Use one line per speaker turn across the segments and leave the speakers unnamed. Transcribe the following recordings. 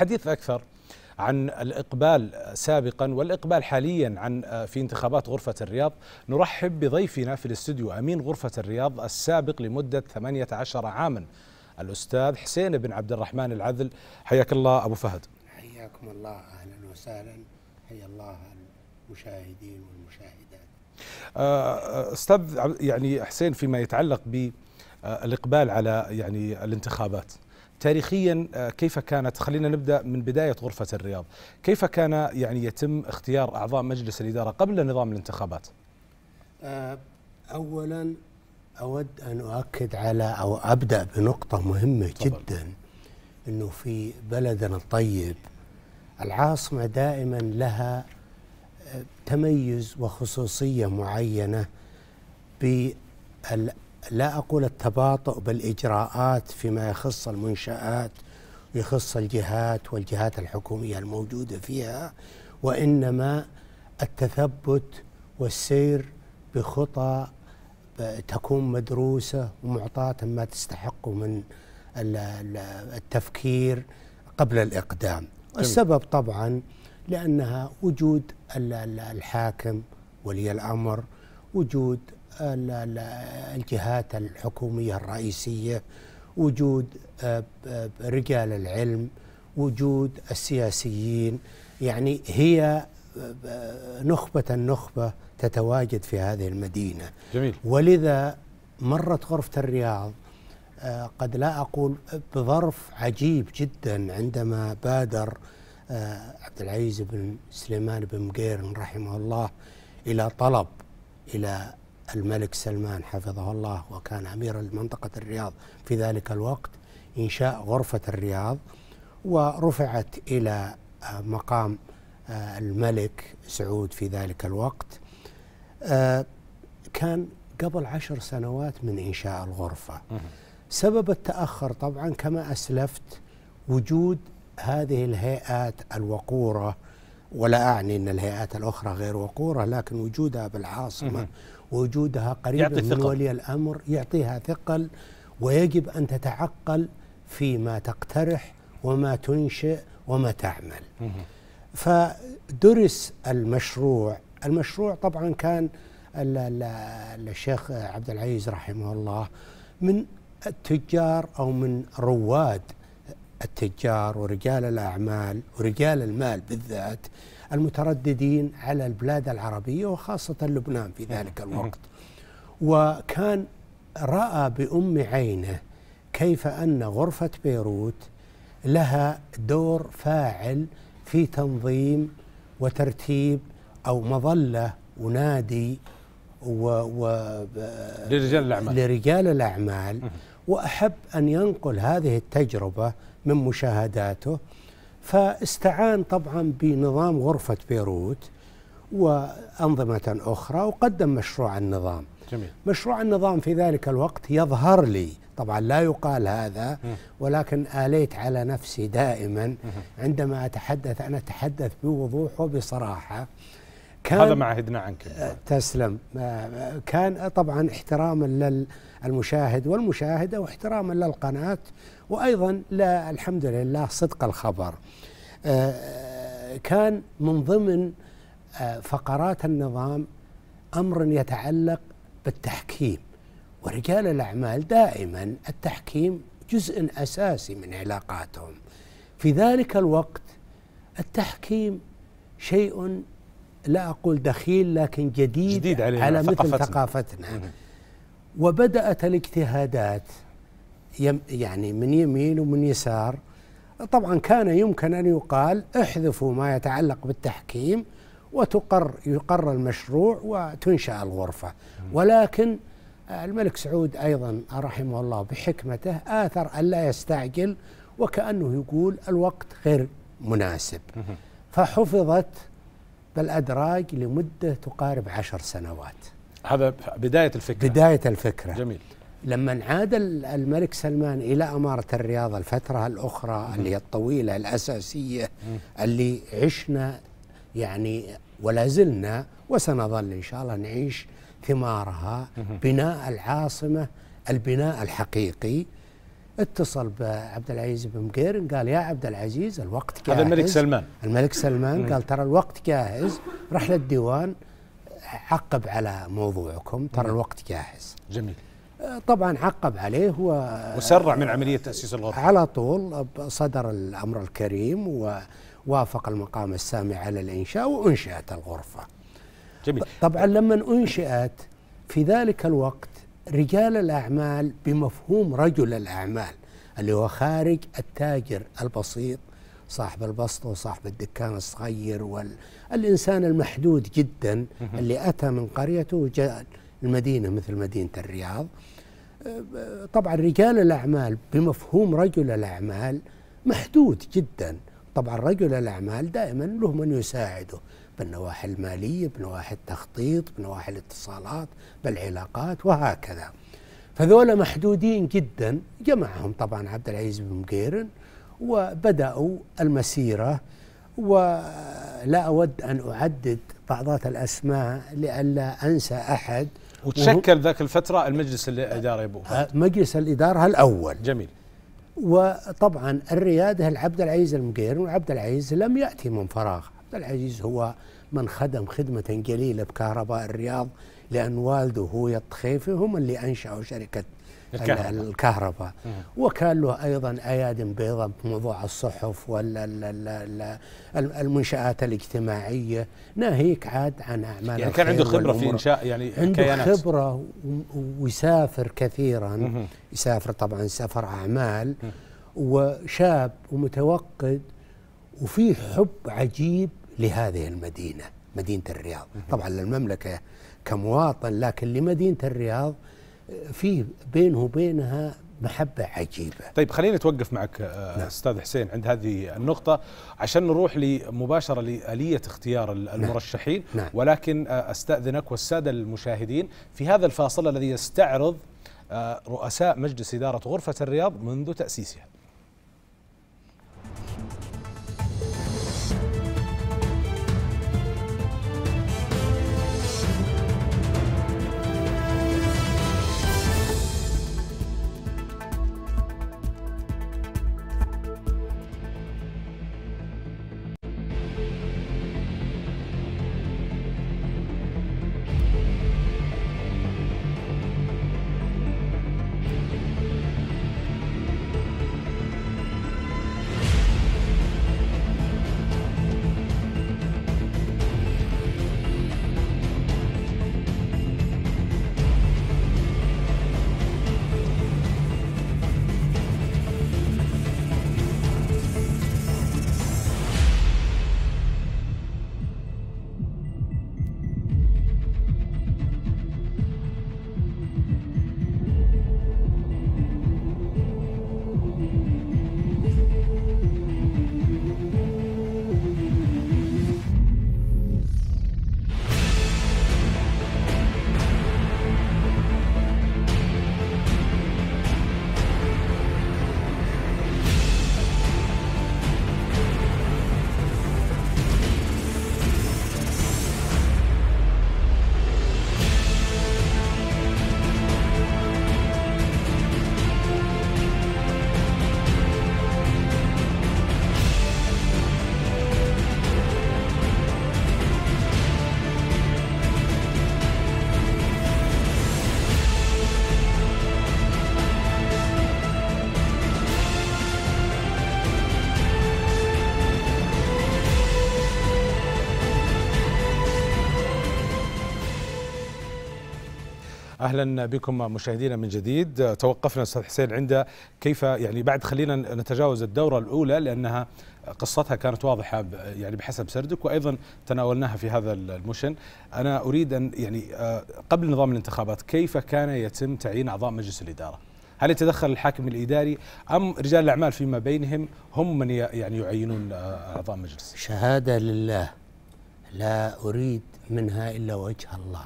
حديث أكثر عن الإقبال سابقا والإقبال حاليا عن آه، في انتخابات غرفة الرياض نرحب بضيفنا في الاستوديو أمين غرفة الرياض السابق لمدة 18 عاما الأستاذ حسين بن عبد الرحمن العذل حياك الله أبو فهد
حياكم الله أهلا وسهلا حيا الله المشاهدين والمشاهدات
آه، آه، أستاذ يعني حسين فيما يتعلق بالإقبال على يعني الانتخابات تاريخيا آه، كيف كانت خلينا نبدا من بدايه غرفه الرياض كيف كان يعني يتم اختيار اعضاء مجلس الاداره قبل نظام الانتخابات
آه، اولا اود ان اؤكد على او ابدا بنقطه مهمه طبعا. جدا انه في بلدنا الطيب العاصمه دائما لها آه، تميز وخصوصيه معينه بال لا أقول التباطؤ بالإجراءات فيما يخص المنشآت ويخص الجهات والجهات الحكومية الموجودة فيها وإنما التثبت والسير بخطى تكون مدروسة ومعطاة ما تستحقه من التفكير قبل الإقدام السبب طبعا لأنها وجود الحاكم ولي الأمر وجود الجهات الحكومية الرئيسية وجود آه، آه، رجال العلم وجود السياسيين يعني هي آه، نخبة النخبة تتواجد في هذه المدينة جميل. ولذا مرت غرفة الرياض قد لا أقول بظرف عجيب جدا عندما بادر عبد العزيز بن سليمان بن مقيرن رحمه الله إلى طلب إلى الملك سلمان حفظه الله وكان أمير منطقة الرياض في ذلك الوقت إنشاء غرفة الرياض ورفعت إلى مقام آه، الملك سعود في ذلك الوقت آه، كان قبل عشر سنوات من إنشاء الغرفة سبب التأخر طبعا كما أسلفت وجود هذه الهيئات الوقورة ولا أعني أن الهيئات الأخرى غير وقورة لكن وجودها بالعاصمة وجودها قريب من ثقل. ولي الأمر يعطيها ثقل ويجب أن تتعقل فيما تقترح وما تنشئ وما تعمل فدرس المشروع المشروع طبعا كان الشيخ عبد العزيز رحمه الله من التجار أو من رواد التجار ورجال الأعمال ورجال المال بالذات المترددين على البلاد العربية وخاصة لبنان في ذلك الوقت وكان رأى بأم عينه كيف أن غرفة بيروت لها دور فاعل في تنظيم وترتيب أو مظلة ونادي و, و لرجال الأعمال لرجال الأعمال وأحب أن ينقل هذه التجربة من مشاهداته فاستعان طبعا بنظام غرفة بيروت وأنظمة أخرى وقدم مشروع النظام جميل. مشروع النظام في ذلك الوقت يظهر لي طبعا لا يقال هذا ولكن آليت على نفسي دائما عندما أتحدث أنا أتحدث بوضوح وبصراحة كان هذا ما
عهدنا عنك آه،
تسلم آه، كان طبعا احتراما للمشاهد والمشاهدة واحتراما للقناة وأيضا الحمد لله صدق الخبر آه، كان من ضمن فقرات النظام أمر يتعلق بالتحكيم ورجال الأعمال دائما التحكيم جزء أساسي من علاقاتهم في ذلك الوقت التحكيم شيء لا أقول دخيل لكن جديد, جديد علينا على ثقافتنا. مثل ثقافتنا وبدأت الاجتهادات يعني من يمين ومن يسار طبعا كان يمكن أن يقال احذفوا ما يتعلق بالتحكيم وتقر يقر المشروع وتنشأ الغرفة ولكن الملك سعود أيضا رحمه الله بحكمته آثر أن لا يستعجل وكأنه يقول الوقت غير مناسب فحفظت بالأدراج لمدة تقارب عشر سنوات هذا بداية الفكرة بداية الفكرة جميل لما عاد الملك سلمان إلى أمارة الرياض الفترة الأخرى اللي هي الطويلة الأساسية اللي عشنا يعني ولا زلنا وسنظل إن شاء الله نعيش ثمارها بناء العاصمة البناء الحقيقي اتصل بعبد العزيز بن مقيرن قال يا عبد العزيز الوقت جاهز هذا الملك سلمان الملك سلمان قال ترى الوقت جاهز رح للديوان عقب على موضوعكم ترى الوقت جاهز جميل آه، طبعا عقب عليه هو آه، وسرع من
عمليه تاسيس الغرفه
على طول صدر الامر الكريم ووافق المقام السامي على الانشاء وانشات الغرفه جميل طبعا لما انشات في ذلك الوقت رجال الأعمال بمفهوم رجل الأعمال اللي هو خارج التاجر البسيط صاحب البسطة وصاحب الدكان الصغير والإنسان المحدود جدا اللي أتى من قريته وجاء المدينة مثل مدينة الرياض طبعا رجال الأعمال بمفهوم رجل الأعمال محدود جدا طبعا رجل الأعمال دائما له من يساعده بالنواحي المالية بنواحي التخطيط بنواحي الاتصالات بالعلاقات وهكذا فذولا محدودين جدا جمعهم طبعا عبد العزيز بن مقيرن وبدأوا المسيرة ولا أود أن أعدد بعضات الأسماء لئلا أنسى أحد وتشكل
ذاك الفترة المجلس الإدارة يبو آه،
مجلس الإدارة
الأول جميل
وطبعا الريادة لعبد العزيز المقيرن وعبد العزيز لم يأتي من فراغ عبد العزيز هو من خدم خدمة جليلة بكهرباء الرياض لأن والده هو الطخيفي هم اللي أنشأوا شركة الكهرباء, الكهرباء. وكان له أيضا أيادٍ بيضاء بموضوع الصحف والمنشآت الاجتماعية ناهيك عاد عن أعمال يعني كان عنده خبرة في إنشاء يعني عنده كيانات. خبرة ويسافر كثيرا يسافر طبعا سفر أعمال وشاب ومتوقد وفي حب عجيب لهذه المدينة مدينة الرياض طبعا للمملكة كمواطن لكن لمدينة الرياض آه، في بينه وبينها
محبة عجيبة طيب خلينا نتوقف معك آه، نعم. أستاذ حسين عند هذه النقطة عشان نروح مباشرة لآلية اختيار نعم. المرشحين نعم. ولكن آه، أستأذنك والسادة المشاهدين في هذا الفاصل الذي يستعرض رؤساء مجلس إدارة غرفة الرياض منذ تأسيسها اهلا بكم مشاهدينا من جديد توقفنا استاذ حسين عند كيف يعني بعد خلينا نتجاوز الدوره الاولى لانها قصتها كانت واضحه يعني بحسب سردك وايضا تناولناها في هذا المشن انا اريد ان يعني آه، قبل نظام الانتخابات كيف كان يتم تعيين اعضاء مجلس الاداره هل يتدخل الحاكم الاداري ام رجال الاعمال فيما بينهم هم من يعني يعينون آه، اعضاء مجلس شهاده لله لا اريد منها الا وجه
الله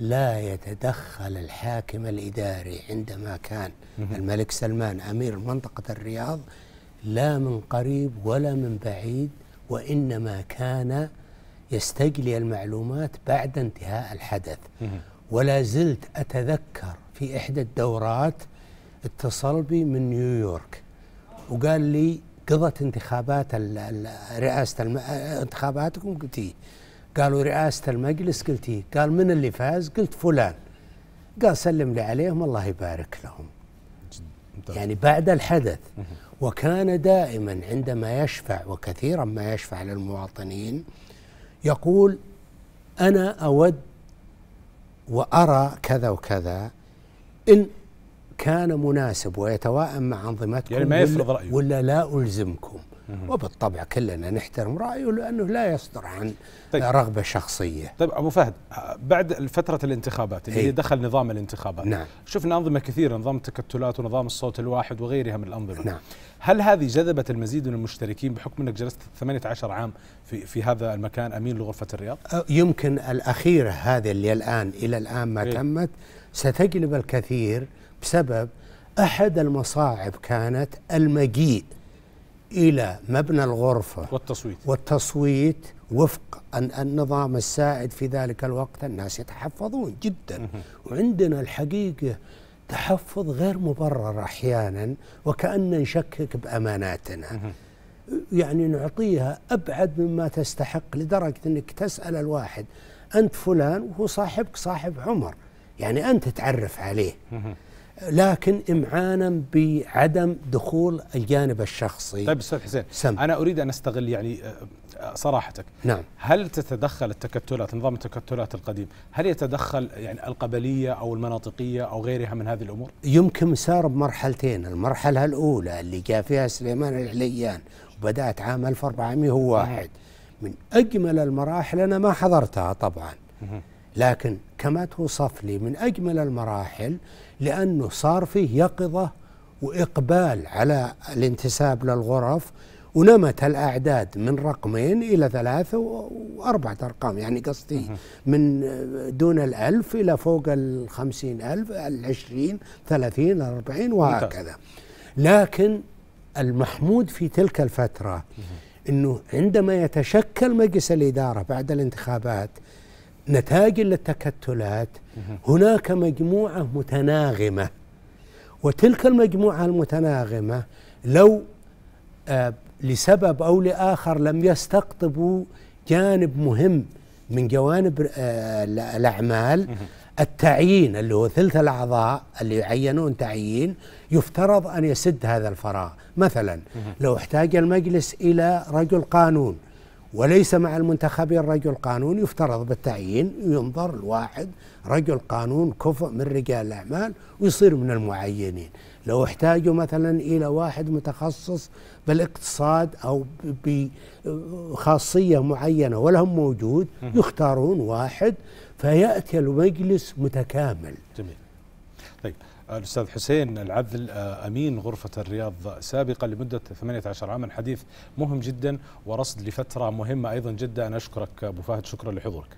لا يتدخل الحاكم الإداري عندما كان الملك سلمان أمير منطقة الرياض لا من قريب ولا من بعيد وإنما كان يستجلي المعلومات بعد انتهاء الحدث ولا زلت أتذكر في إحدى الدورات اتصل بي من نيويورك وقال لي قضت انتخابات رئاسة انتخاباتكم قلت إيه. قالوا رئاسة المجلس قلت إيه قال من اللي فاز قلت فلان قال سلم لي عليهم الله يبارك لهم يعني بعد الحدث وكان دائما عندما يشفع وكثيرا ما يشفع للمواطنين يقول أنا أود وأرى كذا وكذا إن كان مناسب ويتواءم مع أنظمتكم يعني ما يفرض رأيه ولا لا ألزمكم وبالطبع
كلنا نحترم رايه لانه لا يصدر عن طيب. رغبه
شخصيه.
طيب ابو فهد بعد فتره الانتخابات اللي هي إيه. دخل نظام الانتخابات نعم. شفنا انظمه كثيره نظام التكتلات ونظام الصوت الواحد وغيرها من الانظمه. نعم. هل هذه جذبت المزيد من المشتركين بحكم انك جلست 18 عام في في هذا المكان امين لغرفه الرياض؟
أه، يمكن الاخيره هذه اللي الان الى الان ما إيه؟ تمت ستجلب الكثير بسبب احد المصاعب كانت المجيء إلى مبنى الغرفة والتصويت والتصويت وفق النظام السائد في ذلك الوقت الناس يتحفظون جدا وعندنا الحقيقة تحفظ غير مبرر أحيانا وكأن نشكك بأماناتنا يعني نعطيها أبعد مما تستحق لدرجة أنك تسأل الواحد أنت فلان وهو صاحبك صاحب عمر يعني أنت تعرف عليه لكن امعانا بعدم دخول الجانب الشخصي طيب
استاذ حسين سم. انا اريد ان استغل يعني آه، آه، صراحتك نعم هل تتدخل التكتلات نظام التكتلات القديم هل يتدخل يعني القبليه او المناطقيه او غيرها من هذه الامور
يمكن صار بمرحلتين المرحله الاولى اللي جاء فيها سليمان العليان وبدات عام 1401 من اجمل المراحل انا ما حضرتها طبعا لكن كما توصف لي من أجمل المراحل لأنه صار فيه يقظة وإقبال على الانتساب للغرف ونمت الأعداد من رقمين إلى ثلاثة وأربعة أرقام يعني قصدي من دون الألف إلى فوق الخمسين ألف العشرين ثلاثين الأربعين وهكذا لكن المحمود في تلك الفترة أنه عندما يتشكل مجلس الإدارة بعد الانتخابات نتاج للتكتلات هناك مجموعة متناغمة وتلك المجموعة المتناغمة لو آه، لسبب أو لآخر لم يستقطبوا جانب مهم من جوانب آه، الأعمال التعيين اللي هو ثلث الأعضاء اللي يعينون تعيين يفترض أن يسد هذا الفراغ مثلا لو احتاج المجلس إلى رجل قانون وليس مع المنتخبين رجل قانون يفترض بالتعيين ينظر الواحد رجل قانون كفء من رجال الأعمال ويصير من المعينين لو احتاجوا مثلا إلى واحد متخصص بالاقتصاد أو بخاصية معينة ولهم موجود يختارون واحد فيأتي المجلس متكامل
جميل طيب الأستاذ حسين العذل آه، أمين غرفة الرياض سابقا لمدة 18 عاما حديث مهم جدا ورصد لفترة مهمة أيضا جدا أنا أشكرك أبو فهد شكرا لحضورك